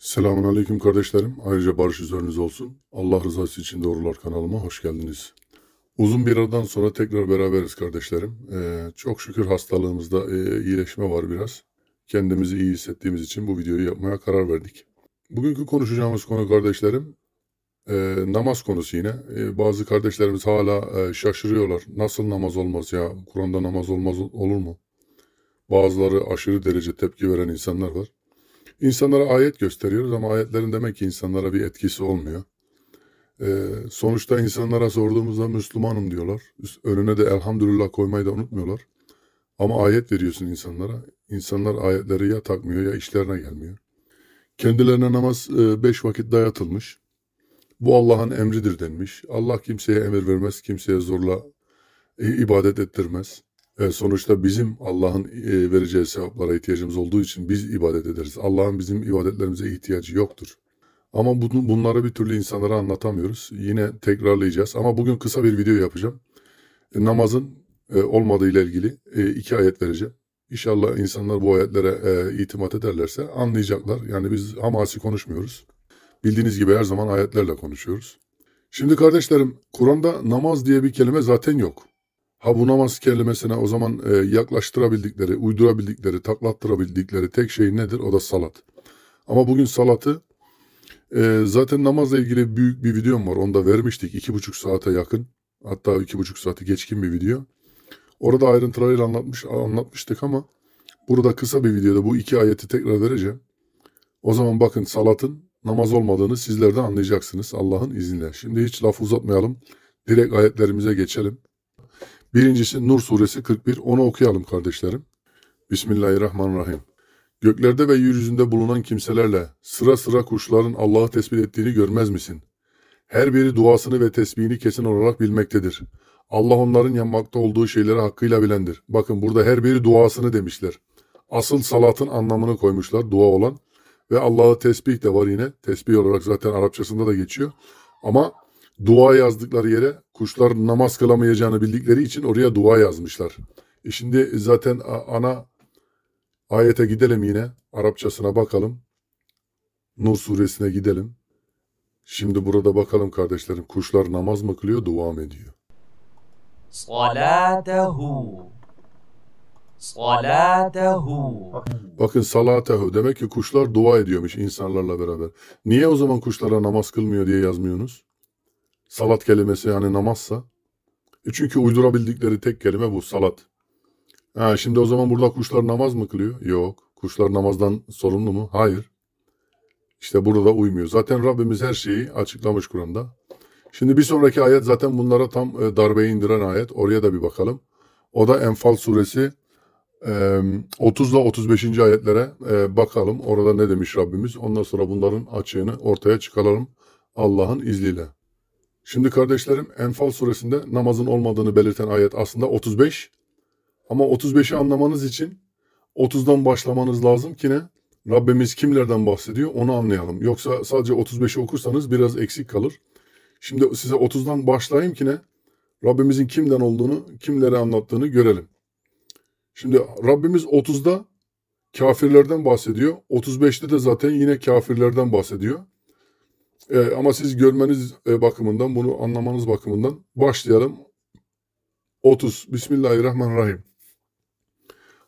Selamun Aleyküm kardeşlerim. Ayrıca barış üzeriniz olsun. Allah rızası için doğrular kanalıma hoş geldiniz. Uzun bir aradan sonra tekrar beraberiz kardeşlerim. Ee, çok şükür hastalığımızda e, iyileşme var biraz. Kendimizi iyi hissettiğimiz için bu videoyu yapmaya karar verdik. Bugünkü konuşacağımız konu kardeşlerim e, namaz konusu yine. E, bazı kardeşlerimiz hala e, şaşırıyorlar. Nasıl namaz olmaz ya? Kur'an'da namaz olmaz olur mu? Bazıları aşırı derece tepki veren insanlar var. İnsanlara ayet gösteriyoruz ama ayetlerin demek ki insanlara bir etkisi olmuyor. Ee, sonuçta insanlara sorduğumuzda Müslümanım diyorlar. Önüne de elhamdülillah koymayı da unutmuyorlar. Ama ayet veriyorsun insanlara. İnsanlar ayetleri ya takmıyor ya işlerine gelmiyor. Kendilerine namaz e, beş vakit dayatılmış. Bu Allah'ın emridir denmiş. Allah kimseye emir vermez, kimseye zorla e, ibadet ettirmez. E, sonuçta bizim Allah'ın e, vereceği sevaplara ihtiyacımız olduğu için biz ibadet ederiz. Allah'ın bizim ibadetlerimize ihtiyacı yoktur. Ama bunları bir türlü insanlara anlatamıyoruz. Yine tekrarlayacağız ama bugün kısa bir video yapacağım. E, namazın olmadığı ile ilgili iki ayet vereceğim. İnşallah insanlar bu ayetlere itimat ederlerse anlayacaklar. Yani biz hamasi konuşmuyoruz. Bildiğiniz gibi her zaman ayetlerle konuşuyoruz. Şimdi kardeşlerim Kur'an'da namaz diye bir kelime zaten yok. Ha Habunam askerlemesine o zaman e, yaklaştırabildikleri, uydurabildikleri, taklattırabildikleri tek şey nedir? O da salat. Ama bugün salatı e, zaten namazla ilgili büyük bir videom var. Onu da vermiştik. iki buçuk saate yakın. Hatta iki buçuk saati geçkin bir video. Orada ayrıntılarıyla anlatmış, anlatmıştık ama burada kısa bir videoda bu iki ayeti tekrar vereceğim. O zaman bakın salatın namaz olmadığını sizler de anlayacaksınız Allah'ın izniyle. Şimdi hiç laf uzatmayalım. Direkt ayetlerimize geçelim. Birincisi Nur suresi 41. Onu okuyalım kardeşlerim. Bismillahirrahmanirrahim. Göklerde ve yeryüzünde bulunan kimselerle sıra sıra kuşların Allah'ı tesbih ettiğini görmez misin? Her biri duasını ve tesbihini kesin olarak bilmektedir. Allah onların yanmakta olduğu şeyleri hakkıyla bilendir. Bakın burada her biri duasını demişler. Asıl salatın anlamını koymuşlar dua olan. Ve Allah'ı tesbih de var yine. Tesbih olarak zaten Arapçasında da geçiyor. Ama dua yazdıkları yere kuşlar namaz kılamayacağını bildikleri için oraya dua yazmışlar. E şimdi zaten ana ayete gidelim yine. Arapçasına bakalım. Nur suresine gidelim. Şimdi burada bakalım kardeşlerim kuşlar namaz mı kılıyor dua mı ediyor? Salatehu Salatehu Bakın salatehu demek ki kuşlar dua ediyormuş insanlarla beraber. Niye o zaman kuşlara namaz kılmıyor diye yazmıyorsunuz? salat kelimesi yani namazsa. E çünkü uydurabildikleri tek kelime bu salat. Ha, şimdi o zaman burada kuşlar namaz mı kılıyor? Yok. Kuşlar namazdan sorumlu mu? Hayır. İşte burada da uymuyor. Zaten Rabbimiz her şeyi açıklamış Kur'an'da. Şimdi bir sonraki ayet zaten bunlara tam e, darbeyi indiren ayet. Oraya da bir bakalım. O da Enfal suresi 30 ile 35. ayetlere e, bakalım. Orada ne demiş Rabbimiz? Ondan sonra bunların açığını ortaya çıkaralım Allah'ın izniyle. Şimdi kardeşlerim Enfal suresinde namazın olmadığını belirten ayet aslında 35. Ama 35'i anlamanız için 30'dan başlamanız lazım ki ne? Rabbimiz kimlerden bahsediyor onu anlayalım. Yoksa sadece 35'i okursanız biraz eksik kalır. Şimdi size 30'dan başlayayım ki ne? Rabbimizin kimden olduğunu, kimlere anlattığını görelim. Şimdi Rabbimiz 30'da kafirlerden bahsediyor. 35'te de zaten yine kafirlerden bahsediyor. E, ama siz görmeniz e, bakımından, bunu anlamanız bakımından başlayalım. 30. Bismillahirrahmanirrahim.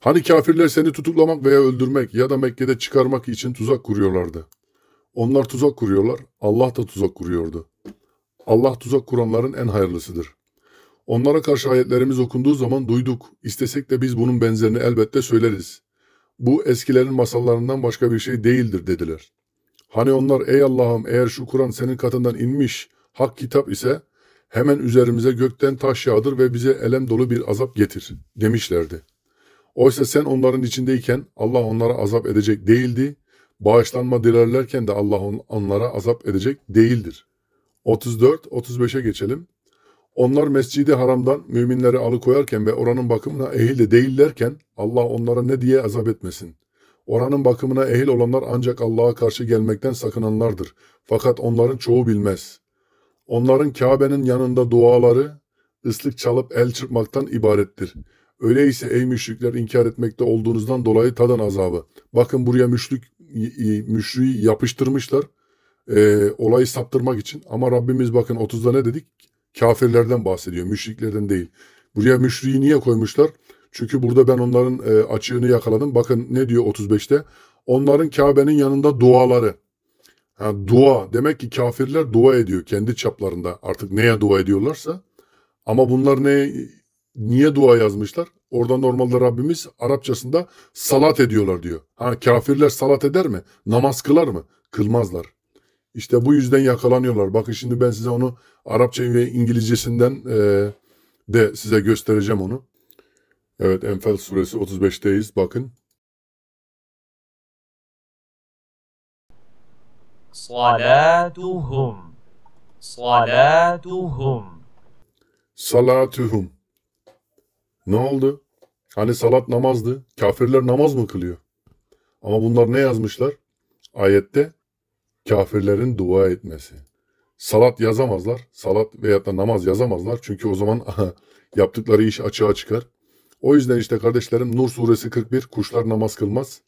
Hani kafirler seni tutuklamak veya öldürmek ya da Mekke'de çıkarmak için tuzak kuruyorlardı. Onlar tuzak kuruyorlar, Allah da tuzak kuruyordu. Allah tuzak kuranların en hayırlısıdır. Onlara karşı ayetlerimiz okunduğu zaman duyduk. İstesek de biz bunun benzerini elbette söyleriz. Bu eskilerin masallarından başka bir şey değildir dediler. Hani onlar ey Allah'ım eğer şu Kur'an senin katından inmiş hak kitap ise hemen üzerimize gökten taş yağdır ve bize elem dolu bir azap getir demişlerdi. Oysa sen onların içindeyken Allah onlara azap edecek değildi. Bağışlanma dilerlerken de Allah onlara azap edecek değildir. 34-35'e geçelim. Onlar mescidi haramdan müminleri alıkoyarken ve oranın bakımına ehil de değillerken Allah onlara ne diye azap etmesin. Oranın bakımına ehil olanlar ancak Allah'a karşı gelmekten sakınanlardır. Fakat onların çoğu bilmez. Onların Kabe'nin yanında duaları ıslık çalıp el çırpmaktan ibarettir. Öyleyse ey müşrikler inkar etmekte olduğunuzdan dolayı tadın azabı. Bakın buraya müşrik, müşriği yapıştırmışlar. E, olayı saptırmak için. Ama Rabbimiz bakın 30'da ne dedik? Kafirlerden bahsediyor. Müşriklerden değil. Buraya müşriği niye koymuşlar? Çünkü burada ben onların e, açığını yakaladım. Bakın ne diyor 35'te? Onların Kabe'nin yanında duaları. Yani dua. Demek ki kafirler dua ediyor kendi çaplarında. Artık neye dua ediyorlarsa. Ama bunlar ne niye dua yazmışlar? Orada normalde Rabbimiz Arapçasında salat ediyorlar diyor. Ha kafirler salat eder mi? Namaz kılar mı? Kılmazlar. İşte bu yüzden yakalanıyorlar. Bakın şimdi ben size onu Arapça ve İngilizcesinden e, de size göstereceğim onu. Evet Enfal suresi 35'teyiz bakın. Salatuhum Salatuhum Salatuhum Ne oldu? Hani salat namazdı. Kafirler namaz mı kılıyor? Ama bunlar ne yazmışlar? Ayette kafirlerin dua etmesi. Salat yazamazlar. Salat veyahut da namaz yazamazlar. Çünkü o zaman yaptıkları iş açığa çıkar. O yüzden işte kardeşlerim Nur suresi 41 kuşlar namaz kılmaz.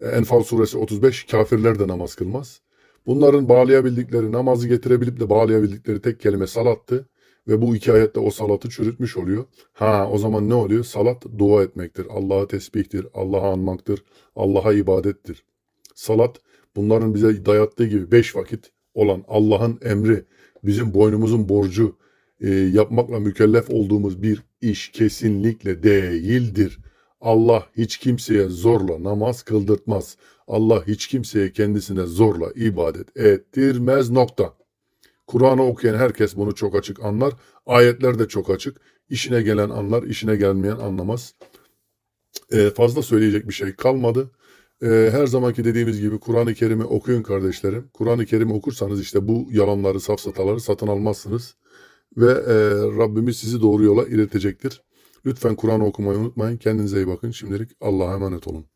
E, Enfal suresi 35 kafirler de namaz kılmaz. Bunların bağlayabildikleri namazı getirebilip de bağlayabildikleri tek kelime salattı. Ve bu iki ayette o salatı çürütmüş oluyor. Ha o zaman ne oluyor? Salat dua etmektir. Allah'a tesbihtir. Allah'a anmaktır. Allah'a ibadettir. Salat bunların bize dayattığı gibi beş vakit olan Allah'ın emri, bizim boynumuzun borcu, e, yapmakla mükellef olduğumuz bir iş kesinlikle değildir. Allah hiç kimseye zorla namaz kıldırtmaz. Allah hiç kimseye kendisine zorla ibadet ettirmez nokta. Kur'an'ı okuyan herkes bunu çok açık anlar. Ayetler de çok açık. İşine gelen anlar, işine gelmeyen anlamaz. Ee, fazla söyleyecek bir şey kalmadı. Ee, her zamanki dediğimiz gibi Kur'an-ı Kerim'i okuyun kardeşlerim. Kur'an-ı Kerim'i okursanız işte bu yalanları, safsataları satın almazsınız ve e, Rabbimiz sizi doğru yola iletecektir. Lütfen Kur'an okumayı unutmayın. Kendinize iyi bakın. Şimdilik Allah'a emanet olun.